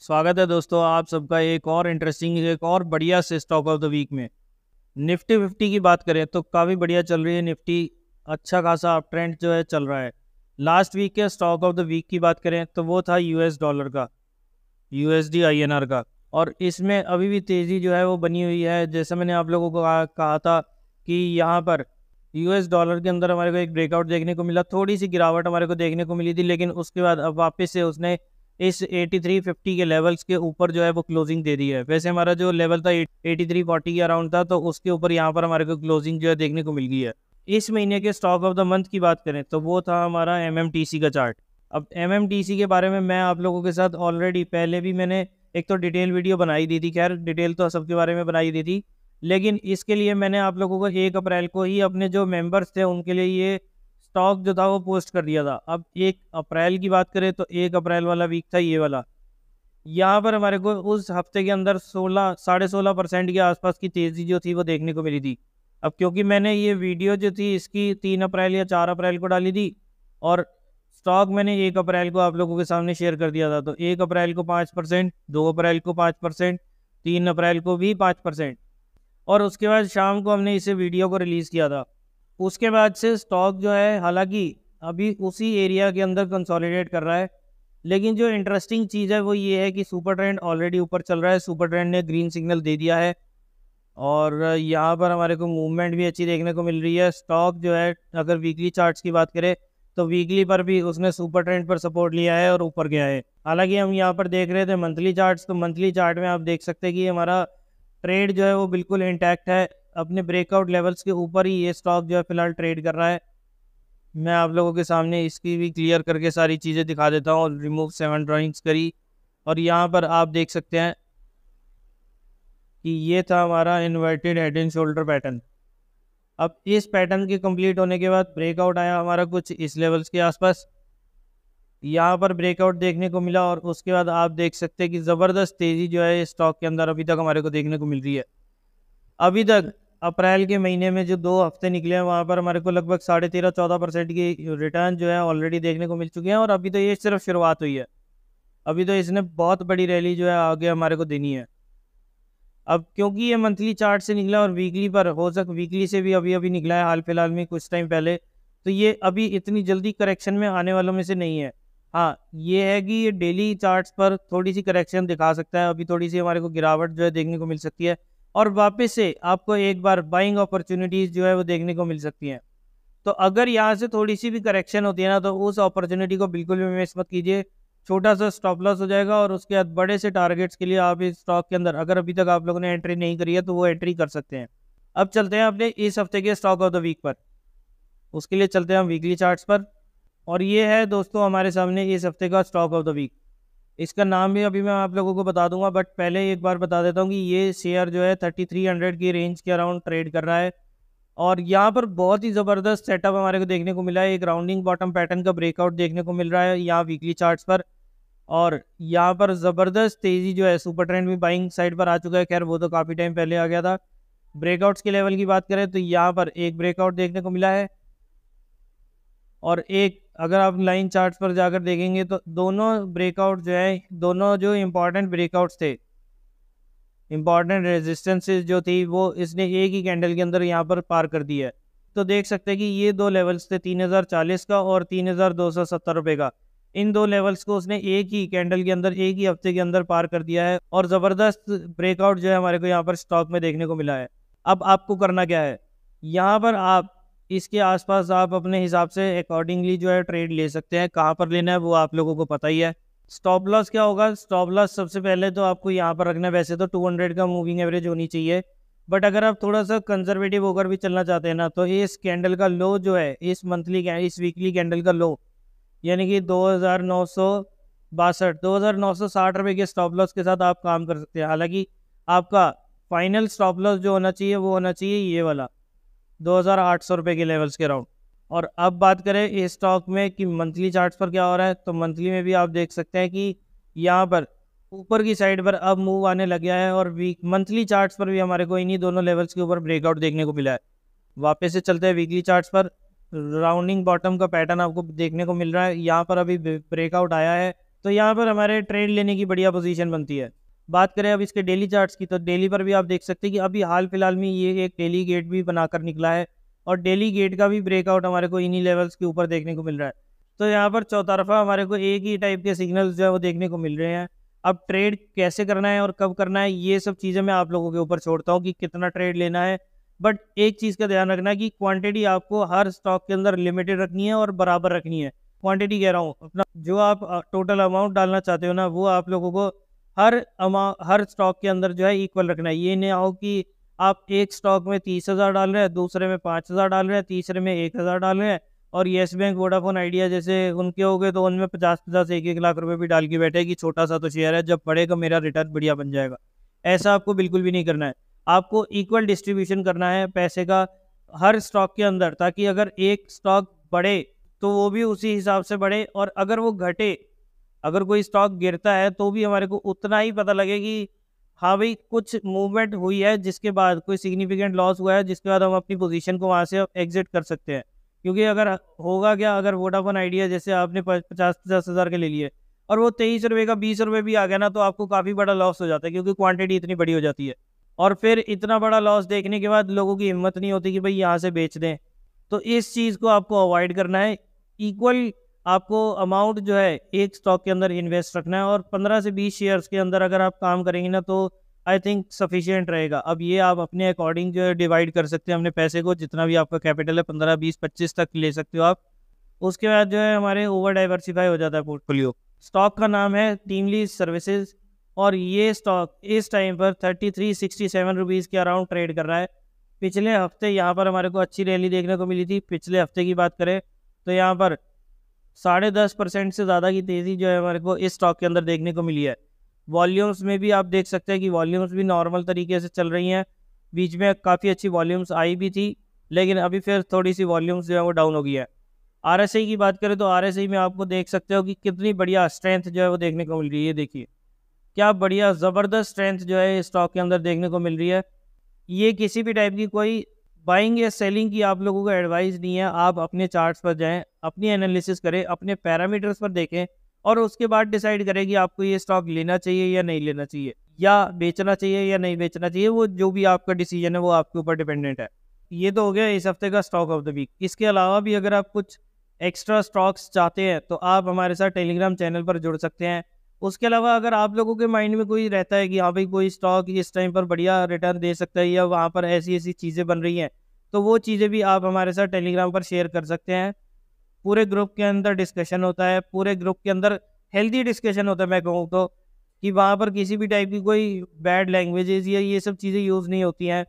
स्वागत है दोस्तों आप सबका एक और इंटरेस्टिंग एक और बढ़िया से स्टॉक ऑफ द वीक में निफ्टी फिफ्टी की बात करें तो काफ़ी बढ़िया चल रही है निफ्टी अच्छा खासा अप ट्रेंड जो है चल रहा है लास्ट वीक के स्टॉक ऑफ द वीक की बात करें तो वो था यूएस डॉलर का यू एस का और इसमें अभी भी तेज़ी जो है वो बनी हुई है जैसे मैंने आप लोगों को कहा था कि यहाँ पर यूएस डॉलर के अंदर हमारे को एक ब्रेकआउट देखने को मिला थोड़ी सी गिरावट हमारे को देखने को मिली थी लेकिन उसके बाद अब वापस से उसने इस 8350 के लेवल्स के ऊपर जो है वो क्लोजिंग दे दी है वैसे हमारा जो लेवल था 8340 के अराउंड था तो उसके ऊपर यहाँ पर हमारे को क्लोजिंग जो है देखने को मिल गई है इस महीने के स्टॉक ऑफ द मंथ की बात करें तो वो था हमारा एम का चार्ट अब एम के बारे में मैं आप लोगों के साथ ऑलरेडी पहले भी मैंने एक तो डिटेल वीडियो बनाई दी थी खैर डिटेल तो सबके बारे में बनाई दी थी लेकिन इसके लिए मैंने आप लोगों को एक अप्रैल को ही अपने जो मेंबर्स थे उनके लिए ये स्टॉक जो था वो पोस्ट कर दिया था अब एक अप्रैल की बात करें तो एक अप्रैल वाला वीक था ये वाला यहाँ पर हमारे को उस हफ्ते के अंदर सोलह साढ़े सोलह परसेंट के आसपास की तेज़ी जो थी वो देखने को मिली थी अब क्योंकि मैंने ये वीडियो जो थी इसकी तीन अप्रैल या चार अप्रैल को डाली थी और स्टॉक मैंने एक अप्रैल को आप लोगों के सामने शेयर कर दिया था तो एक अप्रैल को पाँच परसेंट दो अप्रैल को पाँच परसेंट तीन अप्रैल को भी पाँच परसेंट और उसके बाद शाम को हमने इसे वीडियो को रिलीज़ किया था उसके बाद से स्टॉक जो है हालांकि अभी उसी एरिया के अंदर कंसोलिडेट कर रहा है लेकिन जो इंटरेस्टिंग चीज़ है वो ये है कि सुपर ट्रेंड ऑलरेडी ऊपर चल रहा है सुपर ट्रेंड ने ग्रीन सिग्नल दे दिया है और यहाँ पर हमारे को मूवमेंट भी अच्छी देखने को मिल रही है स्टॉक जो है अगर वीकली चार्ट्स की बात करें तो वीकली पर भी उसने सुपर ट्रेंड पर सपोर्ट लिया है और ऊपर गया है हालांकि हम यहाँ पर देख रहे थे मंथली चार्ट्स तो मंथली चार्ट में आप देख सकते हैं कि हमारा ट्रेड जो है वो बिल्कुल इंटैक्ट है अपने ब्रेकआउट लेवल्स के ऊपर ही ये स्टॉक जो है फिलहाल ट्रेड कर रहा है मैं आप लोगों के सामने इसकी भी क्लियर करके सारी चीज़ें दिखा देता हूँ रिमूव सेवन ड्राइंग्स करी और यहाँ पर आप देख सकते हैं कि ये था हमारा inverted head and shoulder pattern अब इस पैटर्न के कंप्लीट होने के बाद ब्रेकआउट आया हमारा कुछ इस लेवल्स के आसपास यहाँ पर ब्रेकआउट देखने को मिला और उसके बाद आप देख सकते हैं कि ज़बरदस्त तेज़ी जो है स्टॉक के अंदर अभी तक हमारे को देखने को मिल रही है अभी तक अप्रैल के महीने में जो दो हफ्ते निकले हैं वहाँ पर हमारे को लगभग साढ़े तेरह चौदह परसेंट की रिटर्न जो है ऑलरेडी देखने को मिल चुके हैं और अभी तो ये सिर्फ शुरुआत हुई है अभी तो इसने बहुत बड़ी रैली जो है आगे हमारे को देनी है अब क्योंकि ये मंथली चार्ट से निकला और वीकली पर हो सक वीकली से भी अभी अभी निकला है हाल फिलहाल में कुछ टाइम पहले तो ये अभी इतनी जल्दी करेक्शन में आने वालों में से नहीं है हाँ ये है कि ये डेली चार्ट्स पर थोड़ी सी करेक्शन दिखा सकता है अभी थोड़ी सी हमारे को गिरावट जो है देखने को मिल सकती है और वापस से आपको एक बार बाइंग अपॉर्चुनिटीज़ जो है वो देखने को मिल सकती हैं तो अगर यहाँ से थोड़ी सी भी करेक्शन होती है ना तो उस अपॉर्चुनिटी को बिल्कुल भी मिस मत कीजिए छोटा सा स्टॉप लॉस हो जाएगा और उसके बाद बड़े से टारगेट्स के लिए आप इस स्टॉक के अंदर अगर अभी तक आप लोगों ने एंट्री नहीं करी है तो वो एंट्री कर सकते हैं अब चलते हैं अपने इस हफ्ते के स्टॉक ऑफ द वीक पर उसके लिए चलते हैं हम वीकली चार्ट्स पर और ये है दोस्तों हमारे सामने इस हफ्ते का स्टॉक ऑफ द वीक इसका नाम भी अभी मैं आप लोगों को बता दूंगा बट पहले एक बार बता देता हूँ कि ये शेयर जो है थर्टी थ्री हंड्रेड की रेंज के अराउंड ट्रेड कर रहा है और यहाँ पर बहुत ही ज़बरदस्त सेटअप हमारे को देखने को मिला है एक राउंडिंग बॉटम पैटर्न का ब्रेकआउट देखने को मिल रहा है यहाँ वीकली चार्ट्स पर और यहाँ पर ज़बरदस्त तेज़ी जो है सुपर ट्रेंड भी बाइंग साइड पर आ चुका है खैर वो तो काफ़ी टाइम पहले आ गया था ब्रेकआउट्स के लेवल की बात करें तो यहाँ पर एक ब्रेकआउट देखने को मिला है और एक अगर आप लाइन चार्ट पर जाकर देखेंगे तो दोनों ब्रेकआउट जो है दोनों जो इम्पॉर्टेंट ब्रेकआउट थे इम्पॉर्टेंट रेजिस्टेंसेज जो थी वो इसने एक ही कैंडल के अंदर यहाँ पर पार कर दिया है तो देख सकते हैं कि ये दो लेवल्स थे 3040 का और तीन रुपए का इन दो लेवल्स को उसने एक ही कैंडल के अंदर एक ही हफ्ते के अंदर पार कर दिया है और ज़बरदस्त ब्रेकआउट जो है हमारे को यहाँ पर स्टॉक में देखने को मिला है अब आपको करना क्या है यहाँ पर आप इसके आसपास आप अपने हिसाब से अकॉर्डिंगली जो है ट्रेड ले सकते हैं कहाँ पर लेना है वो आप लोगों को पता ही है स्टॉप लॉस क्या होगा स्टॉप लॉस सबसे पहले तो आपको यहाँ पर रखना है वैसे तो 200 का मूविंग एवरेज होनी चाहिए बट अगर आप थोड़ा सा कंजर्वेटिव होकर भी चलना चाहते हैं ना तो इस कैंडल का लो जो है इस मंथली इस वीकली कैंडल का लो यानी कि दो हज़ार नौ सौ बासठ दो हज़ार नौ सौ साठ रुपये के स्टॉप लॉस के साथ आप काम कर सकते हैं हालांकि आपका फाइनल स्टॉप लॉस जो होना चाहिए वो होना चाहिए ये वाला दो हज़ार आठ सौ रुपये के लेवल्स के राउंड और अब बात करें इस स्टॉक में कि मंथली चार्ट्स पर क्या हो रहा है तो मंथली में भी आप देख सकते हैं कि यहाँ पर ऊपर की साइड पर अब मूव आने लग गया है और वीक मंथली चार्ट्स पर भी हमारे को इन्हीं दोनों लेवल्स के ऊपर ब्रेकआउट देखने को मिला है वापस से चलते हैं वीकली चार्ट्स पर राउंडिंग बॉटम का पैटर्न आपको देखने को मिल रहा है यहाँ पर अभी ब्रेकआउट आया है तो यहाँ पर हमारे ट्रेड लेने की बढ़िया पोजीशन बनती है बात करें अब इसके डेली चार्ट्स की तो डेली पर भी आप देख सकते हैं कि अभी हाल फिलहाल में ये एक डेली गेट भी बनाकर निकला है और डेली गेट का भी ब्रेकआउट हमारे को इन्हीं लेवल्स के ऊपर देखने को मिल रहा है तो यहाँ पर चौतरफा हमारे को एक ही टाइप के सिग्नल्स जो है वो देखने को मिल रहे हैं अब ट्रेड कैसे करना है और कब करना है ये सब चीज़ें मैं आप लोगों के ऊपर छोड़ता हूँ कि कितना ट्रेड लेना है बट एक चीज़ का ध्यान रखना है कि क्वांटिटी आपको हर स्टॉक के अंदर लिमिटेड रखनी है और बराबर रखनी है क्वांटिटी कह रहा हूँ अपना जो आप टोटल अमाउंट डालना चाहते हो ना वो आप लोगों को हर अमा हर स्टॉक के अंदर जो है इक्वल रखना है ये नहीं आओ कि आप एक स्टॉक में तीस हज़ार डाल रहे हैं दूसरे में पाँच हज़ार डाल रहे हैं तीसरे में एक हज़ार डाल रहे हैं और येस बैंक वोडाफोन आइडिया जैसे उनके हो गए तो उनमें पचास पचास एक एक लाख रुपए भी डाल के बैठे कि छोटा सा तो शेयर है जब पड़ेगा मेरा रिटर्न बढ़िया बन जाएगा ऐसा आपको बिल्कुल भी नहीं करना है आपको इक्वल डिस्ट्रीब्यूशन करना है पैसे का हर स्टॉक के अंदर ताकि अगर एक स्टॉक बढ़े तो वो भी उसी हिसाब से बढ़े और अगर वो घटे अगर कोई स्टॉक गिरता है तो भी हमारे को उतना ही पता लगे कि हाँ भाई कुछ मूवमेंट हुई है जिसके बाद कोई सिग्निफिकेंट लॉस हुआ है जिसके बाद हम अपनी पोजीशन को वहाँ से एग्जिट कर सकते हैं क्योंकि अगर होगा क्या अगर वोडाफोन आइडिया जैसे आपने पचास पचास हज़ार के ले लिए और वो तेईस रुपये का बीस रुपये भी आ गया ना तो आपको काफ़ी बड़ा लॉस हो जाता है क्योंकि क्वान्टिटी इतनी बड़ी हो जाती है और फिर इतना बड़ा लॉस देखने के बाद लोगों की हिम्मत नहीं होती कि भाई यहाँ से बेच दें तो इस चीज़ को आपको अवॉइड करना है इक्वल आपको अमाउंट जो है एक स्टॉक के अंदर इन्वेस्ट रखना है और पंद्रह से बीस शेयर्स के अंदर अगर आप काम करेंगे ना तो आई थिंक सफिशियंट रहेगा अब ये आप अपने अकॉर्डिंग जो है डिवाइड कर सकते हैं अपने पैसे को जितना भी आपका कैपिटल है पंद्रह बीस पच्चीस तक ले सकते हो आप उसके बाद जो है हमारे ओवर डाइवर्सिफाई हो जाता है पोर्टफोलियो स्टॉक का नाम है टीमली सर्विसेज और ये स्टॉक इस टाइम पर thirty three sixty seven rupees के अराउंड ट्रेड कर रहा है पिछले हफ्ते यहाँ पर हमारे को अच्छी रैली देखने को मिली थी पिछले हफ्ते की बात करें तो यहाँ पर साढ़े दस परसेंट से ज़्यादा की तेज़ी जो है हमारे को इस स्टॉक के अंदर देखने को मिली है वॉल्यूम्स में भी आप देख सकते हैं कि वॉल्यूम्स भी नॉर्मल तरीके से चल रही हैं बीच में काफ़ी अच्छी वॉल्यूम्स आई भी थी लेकिन अभी फिर थोड़ी सी वॉल्यूम्स जो है वो डाउन हो गई है आर की बात करें तो आर में आपको देख सकते हो कि कितनी बढ़िया स्ट्रेंथ जो है वो देखने को मिल रही है देखिए क्या बढ़िया ज़बरदस्त स्ट्रेंथ जो है स्टॉक के अंदर देखने को मिल रही है ये किसी भी टाइप की कोई बाइंग या सेलिंग की आप लोगों का एडवाइस नहीं है आप अपने चार्ट्स पर जाएं अपनी एनालिसिस करें अपने पैरामीटर्स पर देखें और उसके बाद डिसाइड करें कि आपको ये स्टॉक लेना चाहिए या नहीं लेना चाहिए या बेचना चाहिए या नहीं बेचना चाहिए वो जो भी आपका डिसीजन है वो आपके ऊपर डिपेंडेंट है ये तो हो गया इस हफ्ते का स्टॉक ऑफ द वीक इसके अलावा भी अगर आप कुछ एक्स्ट्रा स्टॉक्स चाहते हैं तो आप हमारे साथ टेलीग्राम चैनल पर जुड़ सकते हैं उसके अलावा अगर आप लोगों के माइंड में कोई रहता है कि हाँ भाई कोई स्टॉक इस टाइम पर बढ़िया रिटर्न दे सकता है या वहाँ पर ऐसी ऐसी चीज़ें बन रही हैं तो वो चीज़ें भी आप हमारे साथ टेलीग्राम पर शेयर कर सकते हैं पूरे ग्रुप के अंदर डिस्कशन होता है पूरे ग्रुप के अंदर हेल्दी डिस्कशन होता है मैं कहूँ तो कि वहाँ पर किसी भी टाइप की कोई बैड लैंग्वेजेस या ये सब चीज़ें यूज़ नहीं होती हैं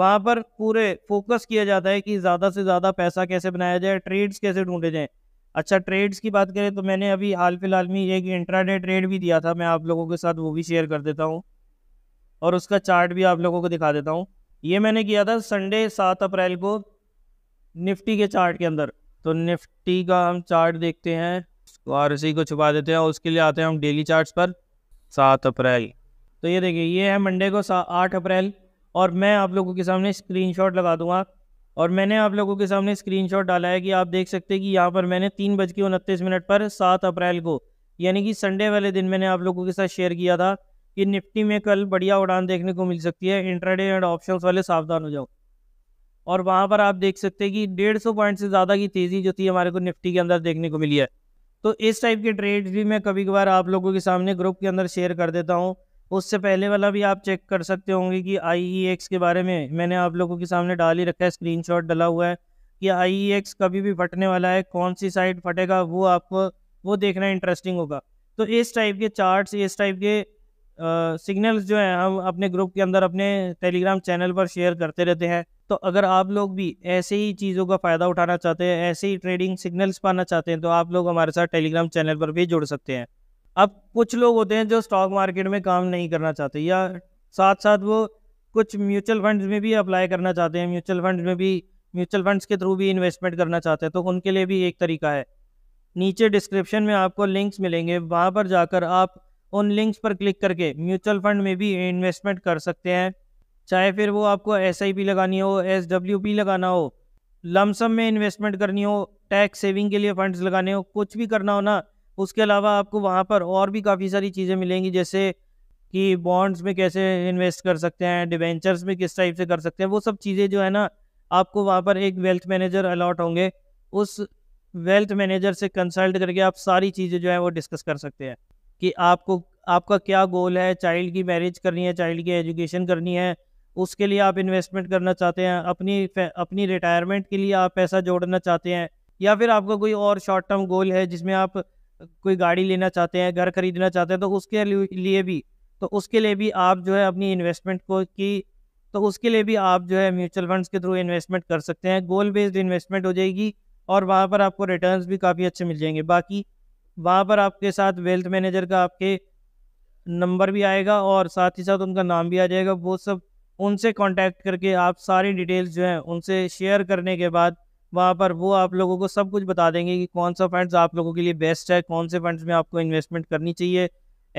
वहाँ पर पूरे फोकस किया जाता है कि ज़्यादा से ज़्यादा पैसा कैसे बनाया जाए ट्रेड्स कैसे ढूंढे जाएँ अच्छा ट्रेड्स की बात करें तो मैंने अभी हाल फिलहाल में एक इंट्राडे ट्रेड भी दिया था मैं आप लोगों के साथ वो भी शेयर कर देता हूँ और उसका चार्ट भी आप लोगों को दिखा देता हूँ ये मैंने किया था संडे सात अप्रैल को निफ्टी के चार्ट के अंदर तो निफ्टी का हम चार्ट देखते हैं और इसी e को छुपा देते हैं उसके लिए आते हैं हम डेली चार्ट्स पर सात अप्रैल तो ये देखिए ये है मंडे को सा आठ अप्रैल और मैं आप लोगों के सामने स्क्रीनशॉट लगा दूंगा और मैंने आप लोगों के सामने स्क्रीनशॉट डाला है कि आप देख सकते हैं कि यहाँ पर मैंने तीन बज के उनतीस मिनट पर सात अप्रैल को यानी कि संडे वाले दिन मैंने आप लोगों के साथ शेयर किया था कि निफ्टी में कल बढ़िया उड़ान देखने को मिल सकती है इंट्राडे एंड ऑप्शंस वाले सावधान हो जाओ और वहाँ पर आप देख सकते हैं कि डेढ़ सौ पॉइंट से ज़्यादा की तेज़ी जो थी हमारे को निफ्टी के अंदर देखने को मिली है तो इस टाइप के ट्रेड भी मैं कभी कभार आप लोगों के सामने ग्रुप के अंदर शेयर कर देता हूँ उससे पहले वाला भी आप चेक कर सकते होंगे कि आई e के बारे में मैंने आप लोगों के सामने डाल ही रखा है स्क्रीन डला हुआ है कि आई e कभी भी फटने वाला है कौन सी साइड फटेगा वो आपको वो देखना इंटरेस्टिंग होगा तो इस टाइप के चार्ट्स इस टाइप के सिग्नल्स जो हैं हम अपने ग्रुप के अंदर अपने टेलीग्राम चैनल पर शेयर करते रहते हैं तो अगर आप लोग भी ऐसे ही चीज़ों का फ़ायदा उठाना चाहते हैं ऐसे ही ट्रेडिंग सिग्नल्स पाना चाहते हैं तो आप लोग हमारे साथ टेलीग्राम चैनल पर भी जुड़ सकते हैं अब कुछ लोग होते हैं जो स्टॉक मार्केट में काम नहीं करना चाहते या साथ साथ वो कुछ म्यूचुअल फंड्स में भी अप्लाई करना चाहते हैं म्यूचुअल फंड्स में भी म्यूचुअल फंड्स के थ्रू भी इन्वेस्टमेंट करना चाहते हैं तो उनके लिए भी एक तरीका है नीचे डिस्क्रिप्शन में आपको लिंक्स मिलेंगे वहाँ पर जाकर आप उन लिंक्स पर क्लिक करके म्यूचुअल फंड में भी इन्वेस्टमेंट कर सकते हैं चाहे फिर वो आपको एस लगानी हो एस लगाना हो लमसम में इन्वेस्टमेंट करनी हो टैक्स सेविंग के लिए फंड्स लगाने हो कुछ भी करना हो ना उसके अलावा आपको वहाँ पर और भी काफ़ी सारी चीज़ें मिलेंगी जैसे कि बॉन्ड्स में कैसे इन्वेस्ट कर सकते हैं डिवेंचर्स में किस टाइप से कर सकते हैं वो सब चीज़ें जो है ना आपको वहाँ पर एक वेल्थ मैनेजर अलॉट होंगे उस वेल्थ मैनेजर से कंसल्ट करके आप सारी चीज़ें जो है वो डिस्कस कर सकते हैं कि आपको आपका क्या गोल है चाइल्ड की मैरिज करनी है चाइल्ड की एजुकेशन करनी है उसके लिए आप इन्वेस्टमेंट करना चाहते हैं अपनी अपनी रिटायरमेंट के लिए आप पैसा जोड़ना चाहते हैं या फिर आपका कोई और शॉर्ट टर्म गोल है जिसमें आप कोई गाड़ी लेना चाहते हैं घर खरीदना चाहते हैं तो उसके लिए भी तो उसके लिए भी आप जो है अपनी इन्वेस्टमेंट को की तो उसके लिए भी आप जो है म्यूचुअल फंड्स के थ्रू इन्वेस्टमेंट कर सकते हैं गोल बेस्ड इन्वेस्टमेंट हो जाएगी और वहाँ पर आपको रिटर्न्स भी काफ़ी अच्छे मिल जाएंगे बाकी वहाँ पर आपके साथ वेल्थ मैनेजर का आपके नंबर भी आएगा और साथ ही साथ उनका नाम भी आ जाएगा वो सब उनसे कॉन्टैक्ट करके आप सारी डिटेल्स जो हैं उनसे शेयर करने के बाद वहाँ पर वो आप लोगों को सब कुछ बता देंगे कि कौन सा फंड्स आप लोगों के लिए बेस्ट है कौन से फंड्स में आपको इन्वेस्टमेंट करनी चाहिए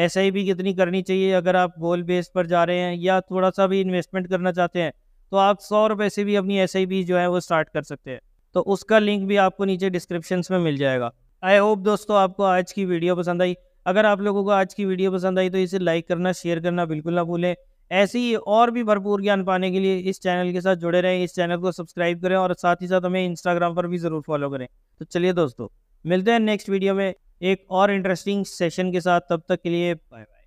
एस आई कितनी करनी चाहिए अगर आप गोल बेस पर जा रहे हैं या थोड़ा सा भी इन्वेस्टमेंट करना चाहते हैं तो आप सौ रुपये से भी अपनी एस आई बी जो है वो स्टार्ट कर सकते हैं तो उसका लिंक भी आपको नीचे डिस्क्रिप्शन में मिल जाएगा आई होप दोस्तों आपको आज की वीडियो पसंद आई अगर आप लोगों को आज की वीडियो पसंद आई तो इसे लाइक करना शेयर करना बिल्कुल ना भूलें ऐसी ही और भी भरपूर ज्ञान पाने के लिए इस चैनल के साथ जुड़े रहें इस चैनल को सब्सक्राइब करें और साथ ही साथ हमें इंस्टाग्राम पर भी ज़रूर फॉलो करें तो चलिए दोस्तों मिलते हैं नेक्स्ट वीडियो में एक और इंटरेस्टिंग सेशन के साथ तब तक के लिए बाय बाय